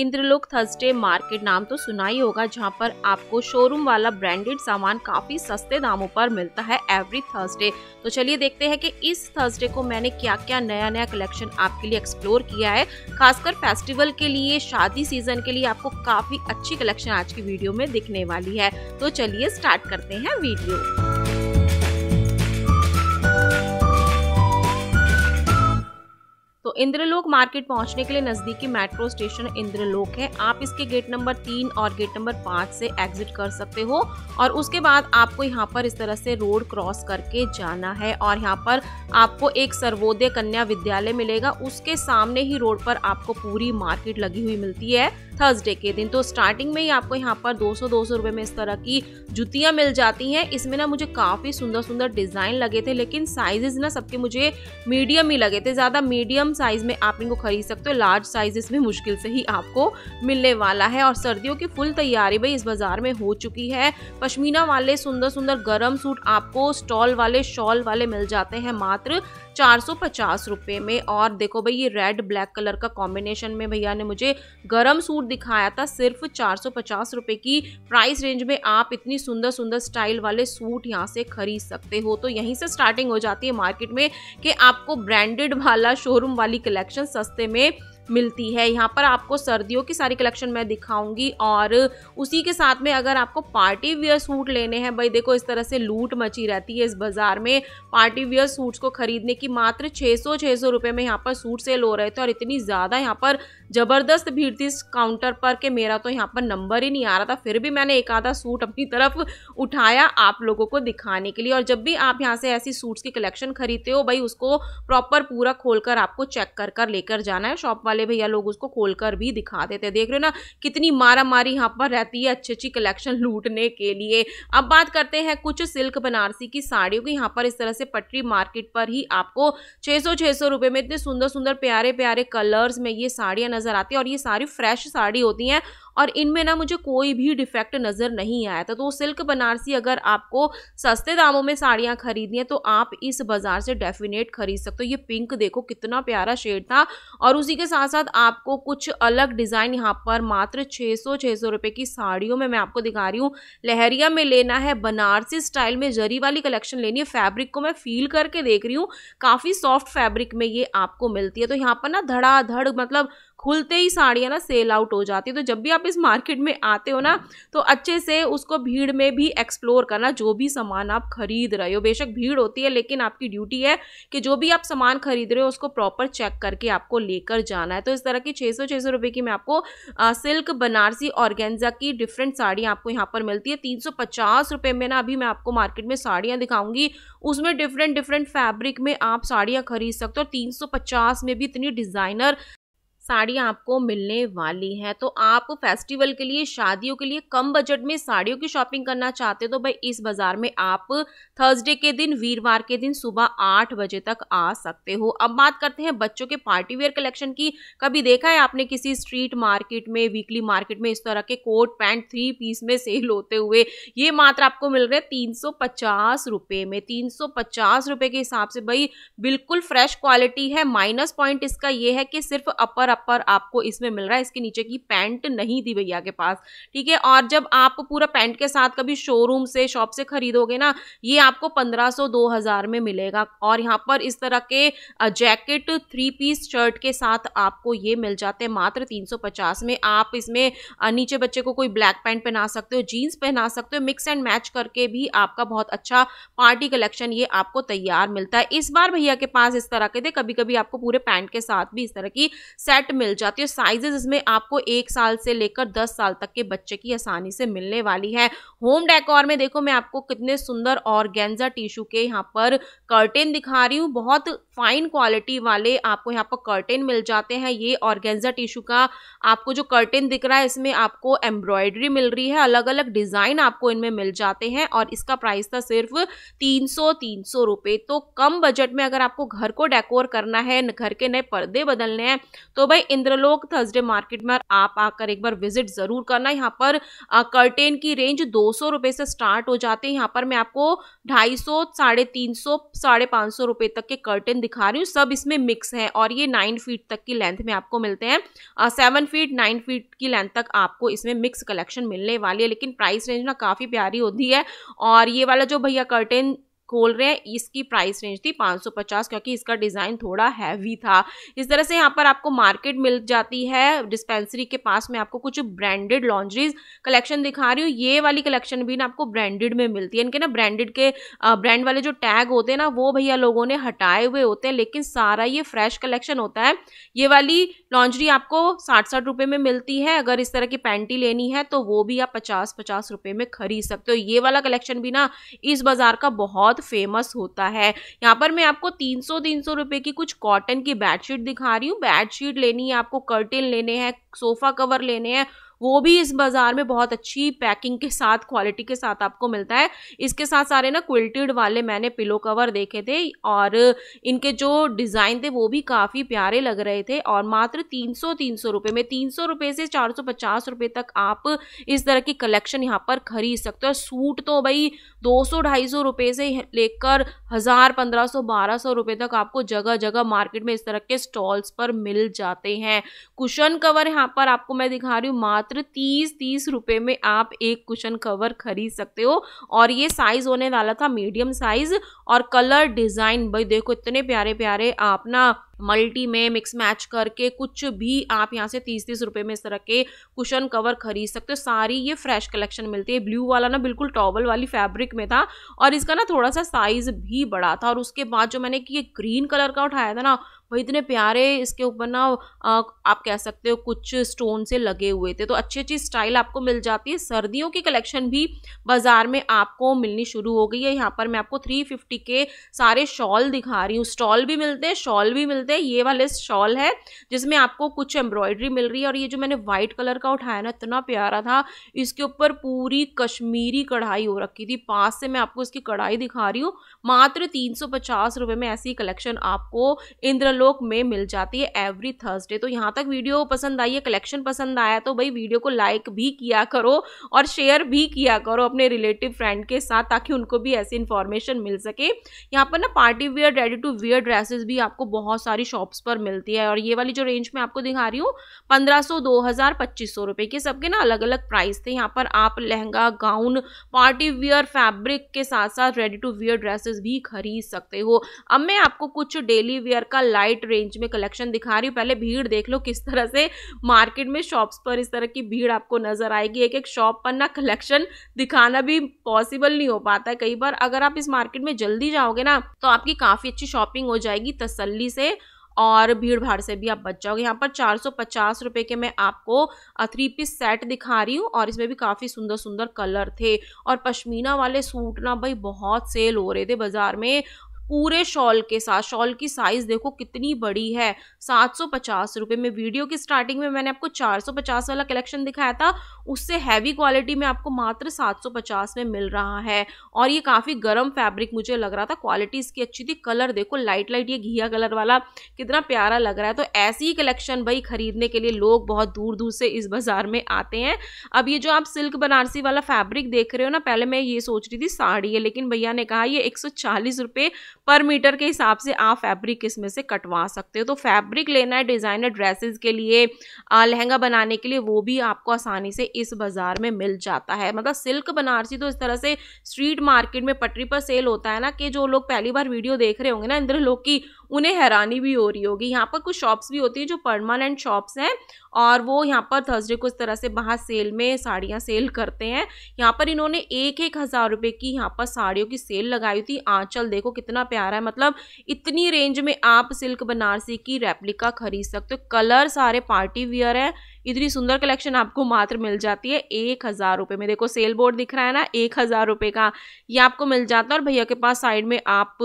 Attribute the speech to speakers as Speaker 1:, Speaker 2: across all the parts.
Speaker 1: Indralok Thursday market नाम तो सुना ही होगा जहाँ पर आपको शोरूम वाला ब्रांडेड सामान काफी सस्ते दामों पर मिलता है एवरी थर्सडे तो चलिए देखते हैं कि इस थर्सडे को मैंने क्या क्या नया नया कलेक्शन आपके लिए एक्सप्लोर किया है खासकर फेस्टिवल के लिए शादी सीजन के लिए आपको काफी अच्छी कलेक्शन आज की वीडियो में दिखने वाली है तो चलिए स्टार्ट करते हैं वीडियो तो इंद्रलोक मार्केट पहुंचने के लिए नज़दीकी मेट्रो स्टेशन इंद्रलोक है आप इसके गेट नंबर तीन और गेट नंबर पांच से एग्जिट कर सकते हो और उसके बाद आपको यहाँ पर इस तरह से रोड क्रॉस करके जाना है और यहाँ पर आपको एक सर्वोदय कन्या विद्यालय मिलेगा उसके सामने ही रोड पर आपको पूरी मार्केट लगी हुई मिलती है थर्सडे के दिन तो स्टार्टिंग में ही आपको यहाँ पर 200 200 रुपए में इस तरह की जुतियां मिल जाती हैं इसमें ना मुझे काफ़ी सुंदर सुंदर डिज़ाइन लगे थे लेकिन साइजेस ना सबके मुझे मीडियम ही लगे थे ज़्यादा मीडियम साइज़ में आप इनको खरीद सकते हो लार्ज साइज इसमें मुश्किल से ही आपको मिलने वाला है और सर्दियों की फुल तैयारी भाई इस बाज़ार में हो चुकी है पश्मीना वाले सुंदर सुंदर गर्म सूट आपको स्टॉल वाले शॉल वाले मिल जाते हैं मात्र चार सौ में और देखो भाई ये रेड ब्लैक कलर का कॉम्बिनेशन में भैया ने मुझे गर्म सूट दिखाया था सिर्फ चार सौ पचास की प्राइस रेंज में आप इतनी सुंदर सुंदर स्टाइल वाले सूट यहाँ से खरीद सकते हो तो यहीं से स्टार्टिंग हो जाती है मार्केट में कि आपको ब्रांडेड वाला शोरूम वाले वाली कलेक्शन सस्ते में मिलती है यहाँ पर आपको सर्दियों की सारी कलेक्शन मैं दिखाऊंगी और उसी के साथ में अगर आपको पार्टी वियर सूट लेने हैं भाई देखो इस तरह से लूट मची रहती है इस बाज़ार में पार्टी वियर सूट्स को ख़रीदने की मात्र 600 600 रुपए में यहाँ पर सूट सेल हो रहे थे और इतनी ज़्यादा यहाँ पर ज़बरदस्त भीड़ थी इस काउंटर पर कि मेरा तो यहाँ पर नंबर ही नहीं आ रहा था फिर भी मैंने एक आधा सूट अपनी तरफ उठाया आप लोगों को दिखाने के लिए और जब भी आप यहाँ से ऐसी सूट्स की कलेक्शन खरीदते हो भाई उसको प्रॉपर पूरा खोल आपको चेक कर कर लेकर जाना है शॉप वाले वाले भैया लोग उसको खोल कर भी दिखा देते हैं देख रहे हो ना कितनी मारा मारी यहाँ पर रहती है अच्छी अच्छी कलेक्शन लूटने के लिए अब बात करते हैं कुछ सिल्क बनारसी की साड़ियों की यहाँ पर इस तरह से पटरी मार्केट पर ही आपको छः सौ छः सौ रुपये में इतने सुंदर सुंदर प्यारे प्यारे कलर्स में ये साड़ियाँ नजर आती हैं और ये सारी फ्रेश साड़ी होती हैं और इनमें ना मुझे कोई भी डिफेक्ट नज़र नहीं आया था तो सिल्क बनारसी अगर आपको सस्ते दामों में साड़ियाँ खरीदनी है तो आप इस बाज़ार से डेफिनेट खरीद सकते हो ये पिंक देखो कितना प्यारा शेड था और उसी के साथ साथ आपको कुछ अलग डिज़ाइन यहाँ पर मात्र छः सौ छः सौ रुपये की साड़ियों में मैं आपको दिखा रही हूँ लहरिया में लेना है बनारसी स्टाइल में जरी वाली कलेक्शन लेनी है फैब्रिक को मैं फील करके देख रही हूँ काफ़ी सॉफ्ट फैब्रिक में ये आपको मिलती है तो यहाँ पर ना धड़ाधड़ मतलब खुलते ही साड़ियाँ ना सेल आउट हो जाती है तो जब भी आप इस मार्केट में आते हो ना तो अच्छे से उसको भीड़ में भी एक्सप्लोर करना जो भी सामान आप खरीद रहे हो बेशक भीड़ होती है लेकिन आपकी ड्यूटी है कि जो भी आप सामान खरीद रहे हो उसको प्रॉपर चेक करके आपको लेकर जाना है तो इस तरह की छः सौ छः सौ रुपये की मैं आपको आ, सिल्क बनारसी ऑर्गेंजा की डिफरेंट साड़ियाँ आपको यहाँ पर मिलती है तीन सौ पचास रुपये में ना अभी मैं आपको मार्केट में साड़ियाँ दिखाऊंगी उसमें डिफरेंट डिफरेंट फैब्रिक में आप साड़ियाँ खरीद सकते हो तीन सौ पचास में भी इतनी डिज़ाइनर साड़ियाँ आपको मिलने वाली हैं तो आप फेस्टिवल के लिए शादियों के लिए कम बजट में साड़ियों की शॉपिंग करना चाहते हो तो भाई इस बाज़ार में आप थर्सडे के दिन वीरवार के दिन सुबह आठ बजे तक आ सकते हो अब बात करते हैं बच्चों के पार्टी वेयर कलेक्शन की कभी देखा है आपने किसी स्ट्रीट मार्केट में वीकली मार्केट में इस तरह के कोट पैंट थ्री पीस में सेल होते हुए ये मात्र आपको मिल रहे हैं तीन सौ पचास में तीन सौ पचास के हिसाब से भाई बिल्कुल फ्रेश क्वालिटी है माइनस पॉइंट इसका ये है कि सिर्फ अपर अपर आपको इसमें मिल रहा है इसके नीचे की पैंट नहीं दी भैया के पास ठीक है और जब आप पूरा पैंट के साथ कभी शोरूम से शॉप से खरीदोगे ना ये आपको पंद्रह सौ दो हज़ार में मिलेगा और यहाँ पर इस तरह के जैकेट थ्री पीस शर्ट के साथ आपको ये मिल जाते हैं मात्र तीन सौ पचास में आप इसमें नीचे बच्चे को कोई ब्लैक पैंट पहना सकते हो जीन्स पहना सकते हो मिक्स एंड मैच करके भी आपका बहुत अच्छा पार्टी कलेक्शन ये आपको तैयार मिलता है इस बार भैया के पास इस तरह के थे कभी कभी आपको पूरे पैंट के साथ भी इस तरह की सेट सेट मिल जाती है साइजेस इसमें आपको एक साल से लेकर दस साल तक के बच्चे की आसानी से मिलने वाली है होम डेकोर में देखो मैं आपको कितने सुंदर और गेंजा टिश्यू के यहाँ पर कर्टेन दिखा रही हूँ बहुत फाइन क्वालिटी वाले आपको यहाँ पर कर्टेन मिल जाते हैं ये ऑर्गेन्जा टिश्यू का आपको जो कर्टेन दिख रहा है इसमें आपको एम्ब्रॉयडरी मिल रही है अलग अलग डिज़ाइन आपको इनमें मिल जाते हैं और इसका प्राइस था सिर्फ तीन सौ तीन तो कम बजट में अगर आपको घर को डेकोर करना है घर के नए पर्दे बदलने हैं तो भाई इंद्रलोक थर्सडे मार्केट में आप आकर एक बार विजिट जरूर करना यहाँ पर कर्टेन की रेंज दो सौ रुपए से स्टार्ट हो जाते हैं यहाँ पर मैं आपको ढाई सौ साढ़े तीन सौ साढ़े पाँच सौ रुपए तक के कर्टेन दिखा रही हूँ सब इसमें मिक्स है और ये नाइन फीट तक की लेंथ में आपको मिलते हैं सेवन फीट नाइन फीट की लेंथ तक आपको इसमें मिक्स कलेक्शन मिलने वाली है लेकिन प्राइस रेंज ना काफ़ी प्यारी होती है और ये वाला जो भैया कर्टेन खोल रहे हैं इसकी प्राइस रेंज थी 550 क्योंकि इसका डिज़ाइन थोड़ा हैवी था इस तरह से यहाँ पर आपको मार्केट मिल जाती है डिस्पेंसरी के पास में आपको कुछ ब्रांडेड लॉन्ड्रीज कलेक्शन दिखा रही हूँ ये वाली कलेक्शन भी ना आपको ब्रांडेड में मिलती है इनके ना ब्रांडेड के ब्रांड वाले जो टैग होते हैं ना वो भैया लोगों ने हटाए हुए होते हैं लेकिन सारा ये फ्रेश कलेक्शन होता है ये वाली लॉन्ड्री आपको साठ साठ रुपये में मिलती है अगर इस तरह की पैंटी लेनी है तो वो भी आप पचास पचास रुपये में खरीद सकते हो ये वाला कलेक्शन भी ना इस बाज़ार का बहुत फेमस होता है यहाँ पर मैं आपको तीन सौ तीन सौ रुपये की कुछ कॉटन की बेडशीट दिखा रही हूँ बेडशीट लेनी है आपको कर्टिन लेने हैं सोफा कवर लेने हैं वो भी इस बाज़ार में बहुत अच्छी पैकिंग के साथ क्वालिटी के साथ आपको मिलता है इसके साथ सारे ना क्विल्टेड वाले मैंने पिलो कवर देखे थे और इनके जो डिज़ाइन थे वो भी काफ़ी प्यारे लग रहे थे और मात्र तीन सौ तीन सौ रुपये में तीन सौ रुपये से चार सौ पचास रुपये तक आप इस तरह की कलेक्शन यहाँ पर खरीद सकते हो सूट तो भाई दो सौ ढाई सौ रुपये से लेकर हज़ार पंद्रह सौ बारह सौ रुपये तक आपको जगह जगह मार्केट में इस तरह के स्टॉल्स पर मिल जाते हैं कुशन कवर यहाँ पर आपको मैं दिखा रही हूँ मात्र मात्र तीस तीस रुपये में आप एक कुशन कवर खरीद सकते हो और ये साइज़ होने वाला था मीडियम साइज़ और कलर डिज़ाइन भाई देखो इतने प्यारे प्यारे आप ना मल्टी में मिक्स मैच करके कुछ भी आप यहाँ से तीस तीस रुपए में इस तरह के कुशन कवर खरीद सकते हो सारी ये फ्रेश कलेक्शन मिलती है ब्लू वाला ना बिल्कुल टॉवल वाली फैब्रिक में था और इसका ना थोड़ा सा साइज भी बड़ा था और उसके बाद जो मैंने कि ये ग्रीन कलर का उठाया था ना वो इतने प्यारे इसके ऊपर ना आप कह सकते हो कुछ स्टोन से लगे हुए थे तो अच्छी अच्छी स्टाइल आपको मिल जाती है सर्दियों की कलेक्शन भी बाज़ार में आपको मिलनी शुरू हो गई है यहाँ पर मैं आपको थ्री फिफ्टी के सारे शॉल दिखा रही हूँ स्टॉल भी मिलते हैं शॉल भी मिलते हैं ये वाले शॉल है जिसमें आपको कुछ एम्ब्रॉयडरी मिल रही है और ये जो मैंने व्हाइट कलर का उठाया ना इतना प्यारा था इसके ऊपर पूरी कश्मीरी कढ़ाई हो रखी थी पास से मैं आपको इसकी कढ़ाई दिखा रही हूँ मात्र तीन सौ में ऐसी कलेक्शन आपको इंद्र लोक में मिल जाती है एवरी थर्सडे तो यहाँ तक वीडियो पसंद आई है कलेक्शन पसंद आया तो भाई वीडियो को लाइक भी किया करो और शेयर भी किया करो अपने रिलेटिव फ्रेंड के साथ ताकि उनको भी ऐसी इन्फॉर्मेशन मिल सके यहाँ पर ना party wear ready to wear dresses भी आपको बहुत सारी शॉप्स पर मिलती है और ये वाली जो रेंज में आपको दिखा रही हूँ पंद्रह सौ दो हज़ार के सबके ना अलग अलग प्राइस थे यहाँ पर आप lehenga gown party wear fabric के साथ साथ रेडी टू वेयर ड्रेसेस भी खरीद सकते हो अब मैं आपको कुछ डेली वेयर का लाइट लाइट रेंज में कलेक्शन दिखा रही हूँ पहले भीड़ देख लो किस तरह से मार्केट में शॉप्स पर इस तरह की भीड़ आपको नजर आएगी एक एक शॉप पर ना कलेक्शन दिखाना भी पॉसिबल नहीं हो पाता है कई बार अगर आप इस मार्केट में जल्दी जाओगे ना तो आपकी काफ़ी अच्छी शॉपिंग हो जाएगी तसली से और भीड़ भाड़ से भी आप बच जाओगे यहाँ पर चार सौ पचास रुपये के मैं आपको थ्री पीस सेट दिखा रही हूँ और इसमें भी काफ़ी सुंदर सुंदर कलर थे और पश्मीना वाले सूट ना भाई बहुत सेल हो रहे थे बाज़ार में पूरे शॉल के साथ शॉल की साइज़ देखो कितनी बड़ी है सात सौ पचास रुपये में वीडियो की स्टार्टिंग में मैंने आपको चार सौ पचास वाला कलेक्शन दिखाया था उससे हैवी क्वालिटी में आपको मात्र सात सौ पचास में मिल रहा है और ये काफ़ी गर्म फैब्रिक मुझे लग रहा था क्वालिटी इसकी अच्छी थी कलर देखो लाइट लाइट ये घिया कलर वाला कितना प्यारा लग रहा है तो ऐसी ही कलेक्शन भाई खरीदने के लिए लोग बहुत दूर दूर से इस बाज़ार में आते हैं अब ये जो आप सिल्क बनारसी वाला फैब्रिक देख रहे हो ना पहले मैं ये सोच रही थी साड़ी है लेकिन भैया ने कहा ये एक सौ पर मीटर के हिसाब से आप फैब्रिक इसमें से कटवा सकते हो तो फैब्रिक लेना है डिज़ाइनर ड्रेसेस के लिए लहंगा बनाने के लिए वो भी आपको आसानी से इस बाज़ार में मिल जाता है मतलब सिल्क बनारसी तो इस तरह से स्ट्रीट मार्केट में पटरी पर सेल होता है ना कि जो लोग पहली बार वीडियो देख रहे होंगे ना इंद्र लोग की उन्हें हैरानी भी हो रही होगी यहाँ पर कुछ शॉप्स भी होती हैं जो परमानेंट शॉप्स हैं और वो यहाँ पर थर्सडे को इस तरह से बाहर सेल में साड़ियाँ सेल करते हैं यहाँ पर इन्होंने एक एक हज़ार रुपये की यहाँ पर साड़ियों की सेल लगाई थी आँचल देखो कितना प्यारा है मतलब इतनी रेंज में आप सिल्क बनारसी की रेप्लिका खरीद सकते हो कलर सारे पार्टी वियर है इतनी सुंदर कलेक्शन आपको मात्र मिल जाती है एक हज़ार रुपये में देखो सेल बोर्ड दिख रहा है ना एक हज़ार रुपये का ये आपको मिल जाता है और भैया के पास साइड में आप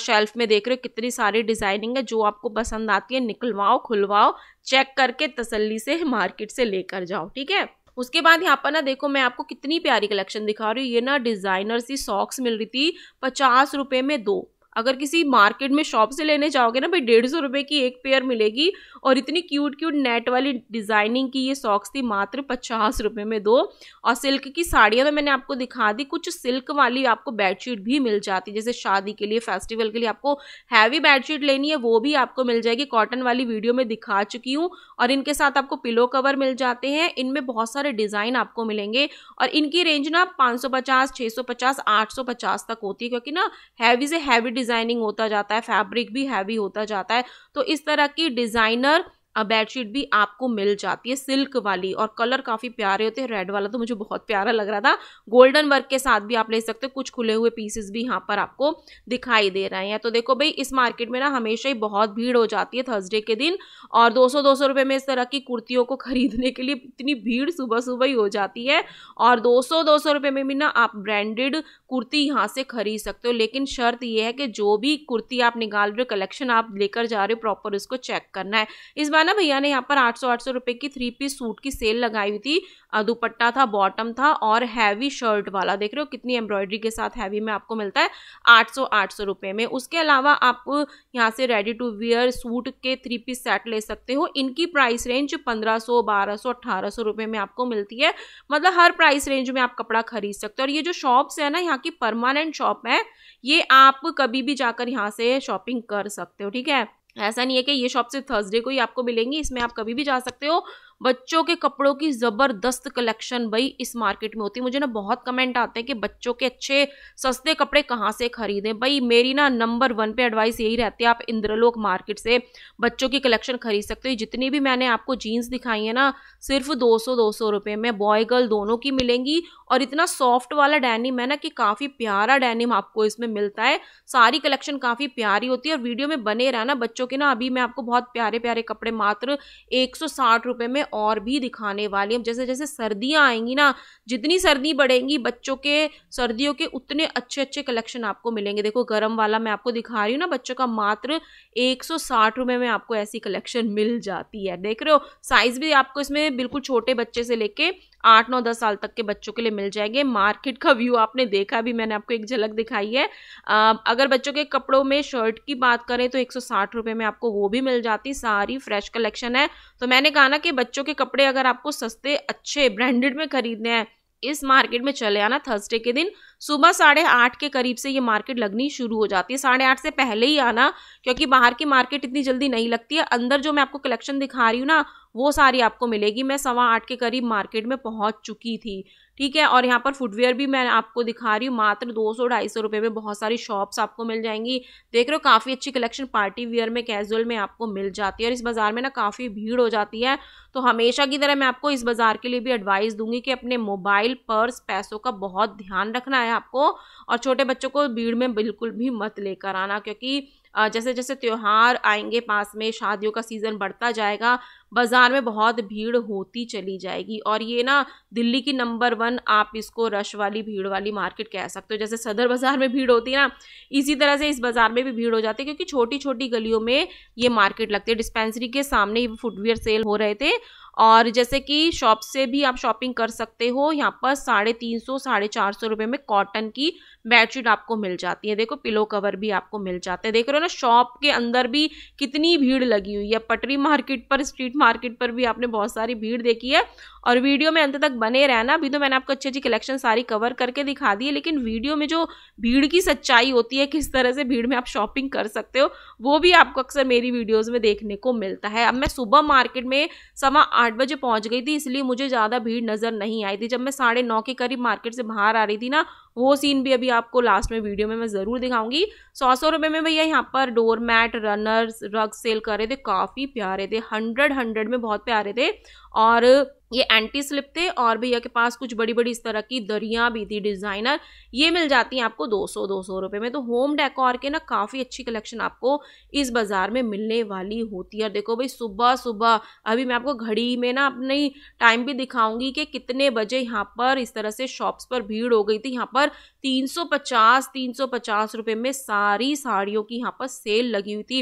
Speaker 1: शेल्फ में देख रहे हो कितनी सारी डिज़ाइनिंग है जो आपको पसंद आती है निकलवाओ खुलवाओ चेक करके तसल्ली से मार्केट से लेकर जाओ ठीक है उसके बाद यहाँ पर ना देखो मैं आपको कितनी प्यारी कलेक्शन दिखा रही हूँ ये ना डिज़ाइनर सी सॉक्स मिल रही थी पचास रुपये में दो अगर किसी मार्केट में शॉप से लेने जाओगे ना भाई डेढ़ सौ रुपये की एक पेयर मिलेगी और इतनी क्यूट क्यूट नेट वाली डिज़ाइनिंग की ये सॉक्स थी मात्र पचास रुपये में दो और सिल्क की साड़ियाँ तो मैंने आपको दिखा दी कुछ सिल्क वाली आपको बेडशीट भी मिल जाती जैसे शादी के लिए फेस्टिवल के लिए आपको हैवी बेडशीट लेनी है वो भी आपको मिल जाएगी कॉटन वाली वीडियो में दिखा चुकी हूँ और इनके साथ आपको पिलो कवर मिल जाते हैं इनमें बहुत सारे डिज़ाइन आपको मिलेंगे और इनकी रेंज ना पाँच सौ पचास सौ पचास आठ सौ पचास तक होती है क्योंकि ना हैवी से हैवी डिज़ाइनिंग होता जाता है फैब्रिक भी हैवी होता जाता है तो इस तरह की डिज़ाइनर बेडशीट भी आपको मिल जाती है सिल्क वाली और कलर काफ़ी प्यारे होते हैं रेड वाला तो मुझे बहुत प्यारा लग रहा था गोल्डन वर्क के साथ भी आप ले सकते हो कुछ खुले हुए पीसेस भी यहाँ पर आपको दिखाई दे रहे हैं तो देखो भाई इस मार्केट में ना हमेशा ही बहुत भीड़ हो जाती है थर्सडे के दिन और दो सौ दो सौ रुपए में इस तरह की कुर्तियों को खरीदने के लिए इतनी भीड़ सुबह सुबह ही हो जाती है और दो सौ दो सौ रुपए में भी ना आप ब्रांडेड कुर्ती यहाँ से खरीद सकते हो लेकिन शर्त यह है कि जो भी कुर्ती आप निकाल रहे हो कलेक्शन आप लेकर जा रहे हो प्रॉपर उसको चेक करना है इस बार ना भैया ने यहाँ पर आठ सौ आठ सौ की थ्री पीस सूट की सेल लगाई हुई थी दुपट्टा था बॉटम था और हैवी शर्ट वाला देख रहे हो कितनी एम्ब्रॉयडरी के साथ हैवी में आपको मिलता है आठ सौ आठ सौ रुपये में उसके अलावा आप यहाँ से रेडी टू वियर सूट के थ्री पीस सेट ले सकते हो इनकी प्राइस रेंज पंद्रह सौ बारह सौ अट्ठारह सौ रुपये में आपको मिलती है मतलब हर प्राइस रेंज में आप कपड़ा खरीद सकते हो और ये जो शॉप्स है ना यहाँ की परमानेंट शॉप है ये आप कभी भी जाकर यहाँ से शॉपिंग कर सकते हो ठीक है ऐसा नहीं है कि ये शॉप सिर्फ थर्सडे को ही आपको मिलेंगी इसमें आप कभी भी जा सकते हो बच्चों के कपड़ों की ज़बरदस्त कलेक्शन भाई इस मार्केट में होती है मुझे ना बहुत कमेंट आते हैं कि बच्चों के अच्छे सस्ते कपड़े कहाँ से खरीदें भाई मेरी ना नंबर वन पे एडवाइस यही रहती है आप इंद्रलोक मार्केट से बच्चों की कलेक्शन खरीद सकते हो जितनी भी मैंने आपको जीन्स दिखाई है ना सिर्फ दो सौ दो सौ रुपये में बॉय गर्ल दोनों की मिलेंगी और इतना सॉफ्ट वाला डैनिम है ना कि काफ़ी प्यारा डैनिम आपको इसमें मिलता है सारी कलेक्शन काफ़ी प्यारी होती है और वीडियो में बने रहना बच्चों के ना अभी मैं आपको बहुत प्यारे प्यारे कपड़े मात्र एक सौ में और भी दिखाने वाली हम जैसे जैसे सर्दियाँ आएंगी ना जितनी सर्दी बढ़ेंगी बच्चों के सर्दियों के उतने अच्छे अच्छे कलेक्शन आपको मिलेंगे देखो गर्म वाला मैं आपको दिखा रही हूँ ना बच्चों का मात्र एक रुपए में आपको ऐसी कलेक्शन मिल जाती है देख रहे हो साइज़ भी आपको इसमें बिल्कुल छोटे बच्चे से लेके आठ नौ दस साल तक के बच्चों के लिए मिल जाएंगे मार्केट का व्यू आपने देखा भी मैंने आपको एक झलक दिखाई है अगर बच्चों के कपड़ों में शर्ट की बात करें तो एक सौ में आपको वो भी मिल जाती सारी फ्रेश कलेक्शन है तो मैंने कहा ना कि बच्चों के कपड़े अगर आपको सस्ते अच्छे ब्रांडेड में खरीदने हैं इस मार्केट में चले आना थर्सडे के दिन सुबह साढ़े आठ के करीब से ये मार्केट लगनी शुरू हो जाती है साढ़े आठ से पहले ही आना क्योंकि बाहर की मार्केट इतनी जल्दी नहीं लगती है अंदर जो मैं आपको कलेक्शन दिखा रही हूँ ना वो सारी आपको मिलेगी मैं सवा आठ के करीब मार्केट में पहुंच चुकी थी ठीक है और यहाँ पर फुटवेयर भी मैं आपको दिखा रही हूँ मात्र दो सौ ढाई सौ रुपये में बहुत सारी शॉप्स आपको मिल जाएंगी देख रहे हो काफ़ी अच्छी कलेक्शन पार्टी वेयर में कैजुअल में आपको मिल जाती है और इस बाज़ार में ना काफ़ी भीड़ हो जाती है तो हमेशा की तरह मैं आपको इस बाज़ार के लिए भी एडवाइस दूंगी कि अपने मोबाइल पर्स पैसों का बहुत ध्यान रखना है आपको और छोटे बच्चों को भीड़ में बिल्कुल भी मत लेकर आना क्योंकि जैसे जैसे त्यौहार आएंगे पास में शादियों का सीज़न बढ़ता जाएगा बाज़ार में बहुत भीड़ होती चली जाएगी और ये ना दिल्ली की नंबर वन आप इसको रश वाली भीड़ वाली मार्केट कह सकते हो जैसे सदर बाज़ार में भीड़ होती है ना इसी तरह से इस बाज़ार में भी भीड़ हो जाती है क्योंकि छोटी छोटी गलियों में ये मार्केट लगती है डिस्पेंसरी के सामने फुटवेयर सेल हो रहे थे और जैसे कि शॉप से भी आप शॉपिंग कर सकते हो यहाँ पर साढ़े तीन सौ साढ़े चार सौ रुपये में कॉटन की बेडशीट आपको मिल जाती है देखो पिलो कवर भी आपको मिल जाते हैं देख रहे हो ना शॉप के अंदर भी कितनी भीड़ लगी हुई है पटरी मार्केट पर स्ट्रीट मार्केट पर भी आपने बहुत सारी भीड़ देखी है और वीडियो में अंत तक बने रहना अभी तो मैंने आपको अच्छी अच्छी कलेक्शन सारी कवर करके दिखा दी है लेकिन वीडियो में जो भीड़ की सच्चाई होती है किस तरह से भीड़ में आप शॉपिंग कर सकते हो वो भी आपको अक्सर मेरी वीडियोज़ में देखने को मिलता है अब मैं सुबह मार्केट में सवा आठ बजे पहुंच गई थी इसलिए मुझे ज़्यादा भीड़ नज़र नहीं आई थी जब मैं साढ़े नौ के करीब मार्केट से बाहर आ रही थी ना वो सीन भी अभी आपको लास्ट में वीडियो में मैं ज़रूर दिखाऊंगी सौ सौ रुपये में भैया यहाँ पर door mat runners rug sale कर रहे थे काफ़ी प्यारे थे हंड्रेड हंड्रेड में बहुत प्यारे थे और ये एंटी स्लिप थे और भैया के पास कुछ बड़ी बड़ी इस तरह की दरियाँ भी थी डिज़ाइनर ये मिल जाती हैं आपको 200 200 रुपए में तो होम डेकोर के ना काफ़ी अच्छी कलेक्शन आपको इस बाज़ार में मिलने वाली होती है और देखो भाई सुबह सुबह अभी मैं आपको घड़ी में ना अपनी टाइम भी दिखाऊंगी कि कितने बजे यहाँ पर इस तरह से शॉप्स पर भीड़ हो गई थी यहाँ पर तीन सौ पचास तीन सौ पचास रुपये में सारी साड़ियों की यहाँ पर सेल लगी हुई थी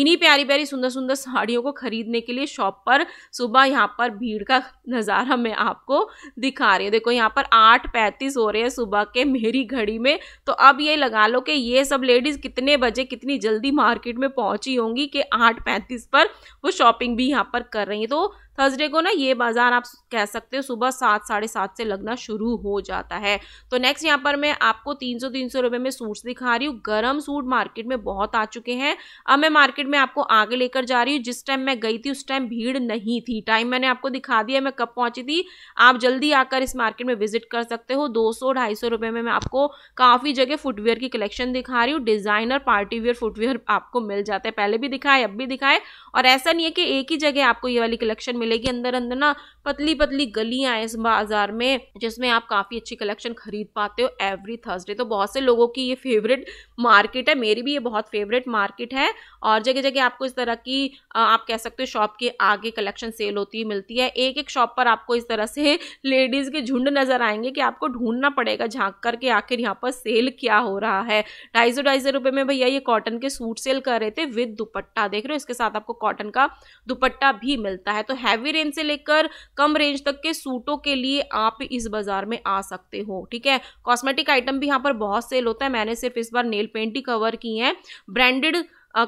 Speaker 1: इन्हीं प्यारी प्यारी सुंदर सुंदर साड़ियों को खरीदने के लिए शॉप पर सुबह यहाँ पर भीड़ का नज़ारा मैं आपको दिखा रही हूँ देखो यहाँ पर आठ पैंतीस हो रहे हैं सुबह के मेरी घड़ी में तो अब ये लगा लो कि ये सब लेडीज़ कितने बजे कितनी जल्दी मार्केट में पहुँची होंगी कि आठ पैंतीस पर वो शॉपिंग भी यहाँ पर कर रही हैं तो थर्सडे को ना ये बाजार आप कह सकते हो सुबह सात साढ़े सात से लगना शुरू हो जाता है तो नेक्स्ट यहाँ पर मैं आपको तीन सौ तीन सौ रुपये में सूट्स दिखा रही हूँ गर्म सूट मार्केट में बहुत आ चुके हैं अब मैं मार्केट में आपको आगे लेकर जा रही हूँ जिस टाइम मैं गई थी उस टाइम भीड़ नहीं थी टाइम मैंने आपको दिखा दिया मैं कब पहुंची थी आप जल्दी आकर इस मार्केट में विजिट कर सकते हो दो सौ ढाई सौ रुपये में मैं आपको काफ़ी जगह फुटवेयर की कलेक्शन दिखा रही हूँ डिज़ाइनर पार्टी वेयर फुटवेयर आपको मिल जाता है पहले भी दिखाए अब भी दिखाए और ऐसा नहीं है कि एक ही जगह आपको ये वाली कलेक्शन मिल मिलेगी अंदर अंदर ना पतली पतली गलियां हैं इस बाजार में जिसमें आप काफ़ी अच्छी कलेक्शन खरीद पाते हो एवरी थर्सडे तो बहुत से लोगों की ये फेवरेट मार्केट है मेरी भी ये बहुत फेवरेट मार्केट है और जगह जगह आपको इस तरह की आप कह सकते हो शॉप के आगे कलेक्शन सेल होती मिलती है एक एक शॉप पर आपको इस तरह से लेडीज़ के झुंड नज़र आएंगे कि आपको ढूंढना पड़ेगा झांक करके आखिर यहाँ पर सेल क्या हो रहा है ढाई सौ ढाई सौ रुपये में भैया ये कॉटन के सूट सेल कर रहे थे विद दुपट्टा देख रहे हो इसके साथ आपको कॉटन का दुपट्टा भी मिलता है तो हैवी रेन से लेकर कम रेंज तक के सूटों के लिए आप इस बाजार में आ सकते हो ठीक है कॉस्मेटिक आइटम भी यहाँ पर बहुत सेल होता है मैंने सिर्फ इस बार नेल पेंट ही कवर की है ब्रांडेड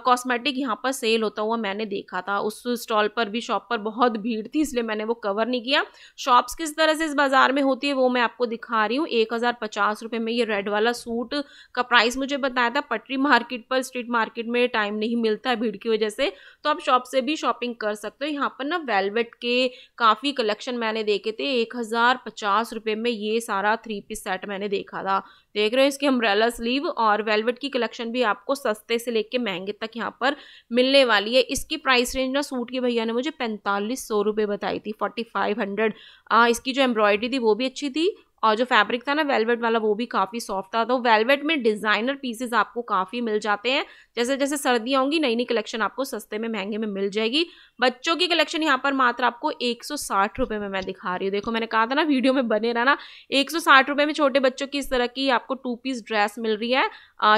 Speaker 1: कॉस्मेटिक यहाँ पर सेल होता हुआ मैंने देखा था उस स्टॉल पर भी शॉप पर बहुत भीड़ थी इसलिए मैंने वो कवर नहीं किया शॉप्स किस तरह से इस बाज़ार में होती है वो मैं आपको दिखा रही हूँ एक हज़ार पचास रुपये में ये रेड वाला सूट का प्राइस मुझे बताया था पटरी मार्केट पर स्ट्रीट मार्केट में टाइम नहीं मिलता है भीड़ की वजह से तो आप शॉप से भी शॉपिंग कर सकते हो यहाँ पर ना वेलवेट के काफ़ी कलेक्शन मैंने देखे थे एक हज़ार पचास में ये सारा थ्री पीस सेट मैंने देखा था देख रहे हो इसके अम्ब्रेला स्लीव और वेलवेट की कलेक्शन भी आपको सस्ते से लेके महंगे तक यहाँ पर मिलने वाली है इसकी प्राइस रेंज ना सूट की भैया ने मुझे पैंतालीस सौ रुपये बताई थी फोर्टी फाइव हंड्रेड इसकी जो एम्ब्रॉयडरी थी वो भी अच्छी थी और जो फैब्रिक था ना वेलवेट वाला वो भी काफ़ी सॉफ्ट था तो वेलवेट में डिज़ाइनर पीसेज आपको काफ़ी मिल जाते हैं जैसे जैसे सर्दियाँ होंगी नई नई कलेक्शन आपको सस्ते में महंगे में मिल जाएगी बच्चों की कलेक्शन यहाँ पर मात्र आपको एक सौ में मैं दिखा रही हूँ देखो मैंने कहा था ना वीडियो में बने रहना एक सौ में छोटे बच्चों की इस तरह की आपको टू पीस ड्रेस मिल रही है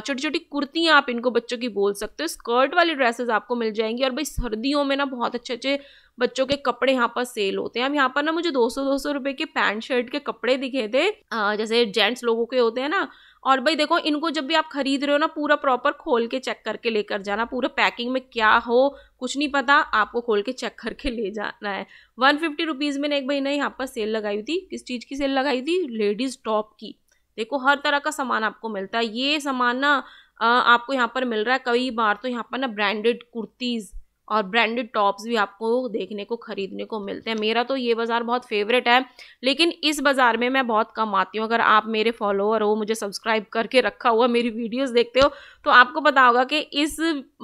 Speaker 1: छोटी छोटी कुर्तियाँ आप इनको बच्चों की बोल सकते हो स्कर्ट वाली ड्रेसेस आपको मिल जाएंगी और भाई सर्दियों में ना बहुत अच्छे अच्छे बच्चों के कपड़े यहाँ पर सेल होते हैं अब यहाँ पर ना मुझे दो सौ दो सौ रुपए के पैंट शर्ट के कपड़े दिखे थे जैसे जेंट्स लोगों के होते हैं ना और भाई देखो इनको जब भी आप खरीद रहे हो ना पूरा प्रॉपर खोल के चेक करके लेकर जाना पूरा पैकिंग में क्या हो कुछ नहीं पता आपको खोल के चेक करके ले जाना है वन फिफ्टी रुपीज़ मैंने एक भाई ने यहाँ पर सेल लगाई थी किस चीज़ की सेल लगाई थी लेडीज़ टॉप की देखो हर तरह का सामान आपको मिलता है ये सामान ना आपको यहाँ पर मिल रहा है कई बार तो यहाँ पर ना ब्रांडेड कुर्तीज़ और ब्रांडेड टॉप्स भी आपको देखने को ख़रीदने को मिलते हैं मेरा तो ये बाज़ार बहुत फेवरेट है लेकिन इस बाज़ार में मैं बहुत कम आती हूँ अगर आप मेरे फॉलोअर हो मुझे सब्सक्राइब करके रखा हुआ मेरी वीडियोज़ देखते हो तो आपको पता होगा कि इस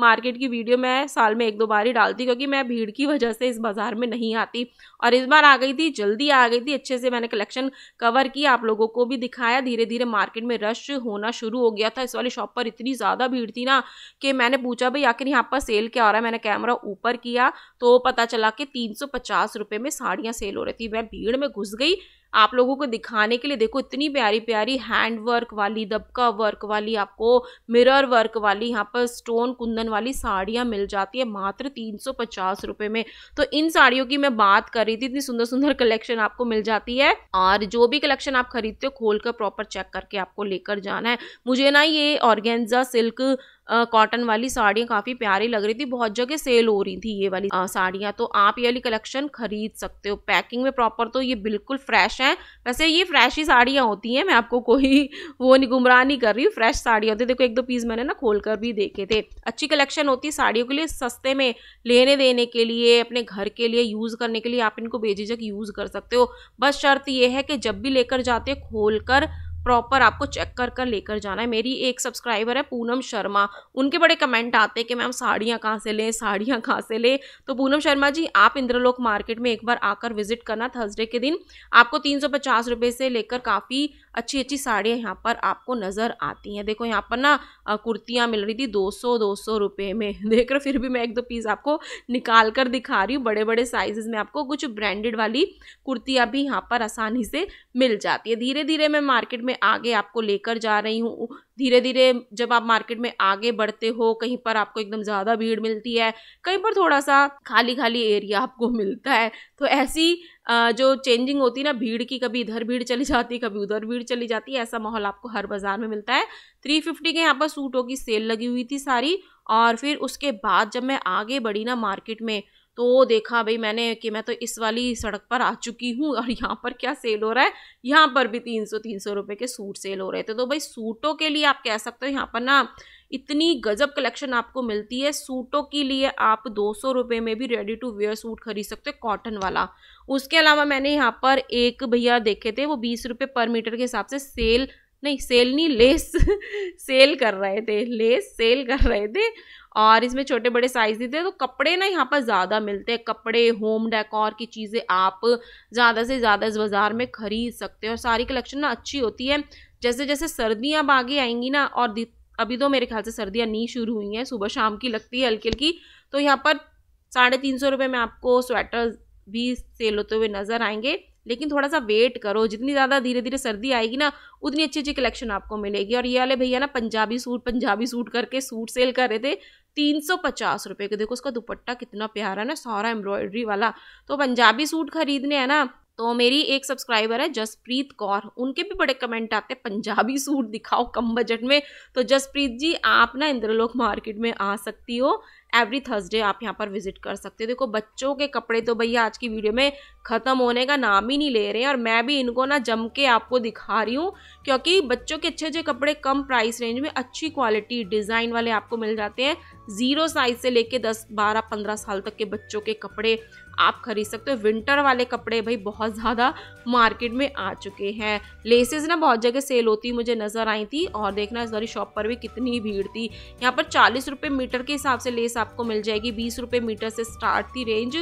Speaker 1: मार्केट की वीडियो मैं साल में एक दो बार ही डालती क्योंकि मैं भीड़ की वजह से इस बाज़ार में नहीं आती और इस बार आ गई थी जल्दी आ गई थी अच्छे से मैंने कलेक्शन कवर किया आप लोगों को भी दिखाया धीरे धीरे मार्केट में रश होना शुरू हो गया था इस वाली शॉप पर इतनी ज़्यादा भीड़ थी ना कि मैंने पूछा भाई आखिर यहाँ पर सेल क्या हो रहा है मैंने कैमरा ऊपर किया तो पता चला कि तीन सौ में साड़ियाँ सेल हो रही थी मैं भीड़ में घुस गई आप लोगों को दिखाने के लिए देखो इतनी प्यारी प्यारी हैंड वर्क वाली दबका वर्क वाली आपको मिरर वर्क वाली यहाँ पर स्टोन कुंदन वाली साड़ियाँ मिल जाती है मात्र तीन सौ पचास में तो इन साड़ियों की मैं बात कर रही थी इतनी सुंदर सुंदर कलेक्शन आपको मिल जाती है और जो भी कलेक्शन आप खरीदते हो खोल कर प्रॉपर चेक करके आपको लेकर जाना है मुझे ना ये ऑर्गेन्जा सिल्क कॉटन वाली साड़ियाँ काफ़ी प्यारी लग रही थी बहुत जगह सेल हो रही थी ये वाली साड़ियाँ तो आप ये वाली कलेक्शन खरीद सकते हो पैकिंग में प्रॉपर तो ये बिल्कुल फ्रेश फ्रेश हैं वैसे ये फ्रेश ही साड़ियाँ होती हैं मैं आपको कोई वो नहीं गुमराह नहीं कर रही हूँ फ्रेश साड़ियाँ होती देखो एक दो पीस मैंने ना खोल कर भी देखे थे अच्छी कलेक्शन होती है साड़ियों के लिए सस्ते में लेने देने के लिए अपने घर के लिए यूज़ करने के लिए आप इनको बेझिझक यूज़ कर सकते हो बस शर्त यह है कि जब भी लेकर जाते हो खोल कर प्रॉपर आपको चेक कर कर लेकर जाना है मेरी एक सब्सक्राइबर है पूनम शर्मा उनके बड़े कमेंट आते हैं कि मैम साड़ियाँ कहाँ से लें साड़ियाँ कहाँ से लें तो पूनम शर्मा जी आप इंद्रलोक मार्केट में एक बार आकर विजिट करना थर्सडे के दिन आपको तीन रुपए से लेकर काफ़ी अच्छी अच्छी साड़ियाँ यहाँ पर आपको नज़र आती हैं देखो यहाँ पर ना कुर्तियाँ मिल रही थी दो सौ रुपये में देख रहे फिर भी मैं एक दो पीस आपको निकाल कर दिखा रही हूँ बड़े बड़े साइजेस में आपको कुछ ब्रांडेड वाली कुर्तियाँ भी यहाँ पर आसानी से मिल जाती है धीरे धीरे मैं मार्केट में आगे आपको लेकर जा रही हूँ धीरे धीरे जब आप मार्केट में आगे बढ़ते हो कहीं पर आपको एकदम ज़्यादा भीड़ मिलती है कहीं पर थोड़ा सा खाली खाली एरिया आपको मिलता है तो ऐसी जो चेंजिंग होती है ना भीड़ की कभी इधर भीड़ चली जाती है कभी उधर भीड़ चली जाती है ऐसा माहौल आपको हर बाज़ार में मिलता है थ्री फिफ्टी के यहाँ पर सूटों की सेल लगी हुई थी सारी और फिर उसके बाद जब मैं आगे बढ़ी ना मार्केट में तो देखा भाई मैंने कि मैं तो इस वाली सड़क पर आ चुकी हूँ और यहाँ पर क्या सेल हो रहा है यहाँ पर भी तीन सौ तीन सौ रुपये के सूट सेल हो रहे थे तो भाई सूटों के लिए आप कह सकते हो यहाँ पर ना इतनी गजब कलेक्शन आपको मिलती है सूटों के लिए आप दो सौ रुपये में भी रेडी टू वेयर सूट खरीद सकते हो कॉटन वाला उसके अलावा मैंने यहाँ पर एक भैया देखे थे वो बीस रुपये पर मीटर के हिसाब से सेल नहीं सेल नहीं लेस सेल कर रहे थे लेस सेल कर रहे थे और इसमें छोटे बड़े साइज देते हैं तो कपड़े ना यहाँ पर ज़्यादा मिलते हैं कपड़े होम डेकोर की चीज़ें आप ज़्यादा से ज़्यादा इस बाज़ार में खरीद सकते हैं और सारी कलेक्शन ना अच्छी होती है जैसे जैसे सर्दियाँ अब आगे आएंगी ना और अभी तो मेरे ख्याल से सर्दियाँ नहीं शुरू हुई हैं सुबह शाम की लगती है हल्की हल्की तो यहाँ पर साढ़े तीन सौ रुपये में आपको स्वेटर भी सेल होते हुए नज़र आएंगे लेकिन थोड़ा सा वेट करो जितनी ज़्यादा धीरे धीरे सर्दी आएगी ना उतनी अच्छी अच्छी कलेक्शन आपको मिलेगी और ये वाले भैया ना पंजाबी सूट पंजाबी सूट करके सूट सेल कर रहे थे तीन सौ पचास रुपये के देखो उसका दुपट्टा कितना प्यारा ना सारा एम्ब्रॉयडरी वाला तो पंजाबी सूट खरीदने हैं ना तो मेरी एक सब्सक्राइबर है जसप्रीत कौर उनके भी बड़े कमेंट आते हैं पंजाबी सूट दिखाओ कम बजट में तो जसप्रीत जी आप ना इंद्रलोक मार्केट में आ सकती हो एवरी थर्सडे आप यहाँ पर विजिट कर सकते हो देखो बच्चों के कपड़े तो भैया आज की वीडियो में ख़त्म होने का नाम ही नहीं ले रहे हैं और मैं भी इनको ना जम के आपको दिखा रही हूँ क्योंकि बच्चों के अच्छे अच्छे कपड़े कम प्राइस रेंज में अच्छी क्वालिटी डिज़ाइन वाले आपको मिल जाते हैं ज़ीरो साइज़ से लेके दस बारह पंद्रह साल तक के बच्चों के कपड़े आप खरीद सकते हो विंटर वाले कपड़े भाई बहुत ज़्यादा मार्केट में आ चुके हैं लेसेस ना बहुत जगह सेल होती मुझे नज़र आई थी और देखना इस बारी शॉप पर भी कितनी भीड़ थी यहाँ पर चालीस रुपये मीटर के हिसाब से लेस आपको मिल जाएगी बीस रुपये मीटर से स्टार्ट थी रेंज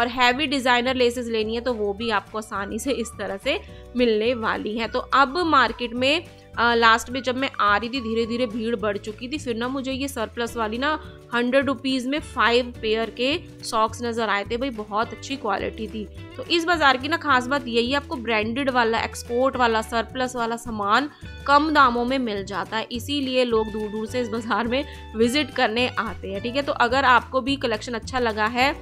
Speaker 1: और हैवी डिज़ाइनर लेसेस लेनी है तो वो भी आपको आसानी से इस तरह से मिलने वाली है तो अब मार्केट में लास्ट में जब मैं आ रही थी धीरे धीरे भीड़ बढ़ चुकी थी फिर ना मुझे ये सरप्लस वाली ना हंड्रेड रुपीज़ में फाइव पेयर के सॉक्स नज़र आए थे भाई बहुत अच्छी क्वालिटी थी तो इस बाज़ार की ना खास बात यही है आपको ब्रांडेड वाला एक्सपोर्ट वाला सरप्लस वाला सामान कम दामों में मिल जाता है इसीलिए लोग दूर दूर से इस बाज़ार में विज़िट करने आते हैं ठीक है तो अगर आपको भी कलेक्शन अच्छा लगा है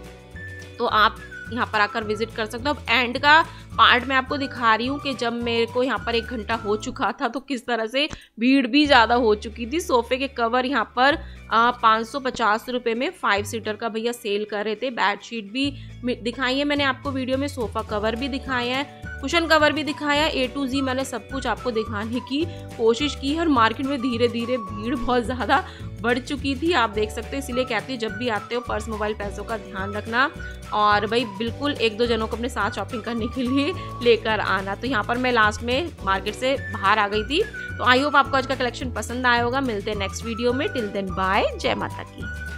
Speaker 1: तो आप यहाँ पर आकर विजिट कर सकते हो अब एंड का पार्ट मैं आपको दिखा रही हूँ कि जब मेरे को यहाँ पर एक घंटा हो चुका था तो किस तरह से भीड़ भी ज़्यादा हो चुकी थी सोफे के कवर यहाँ पर पाँच सौ पचास रुपये में फाइव सीटर का भैया सेल कर रहे थे बेडशीट भी दिखाई है मैंने आपको वीडियो में सोफ़ा कवर भी दिखाए हैं कुशन कवर भी दिखाया ए टू जी मैंने सब कुछ आपको दिखाने की कोशिश की है और मार्केट में धीरे धीरे भीड़ बहुत ज़्यादा बढ़ चुकी थी आप देख सकते हो इसीलिए कहती हूँ जब भी आते हो पर्स मोबाइल पैसों का ध्यान रखना और भाई बिल्कुल एक दो जनों को अपने साथ शॉपिंग करने के लिए लेकर आना तो यहाँ पर मैं लास्ट में मार्केट से बाहर आ गई थी तो आई होप आपको आज का कलेक्शन पसंद आया होगा मिलते हैं नेक्स्ट वीडियो में टिल देन बाय जय माता की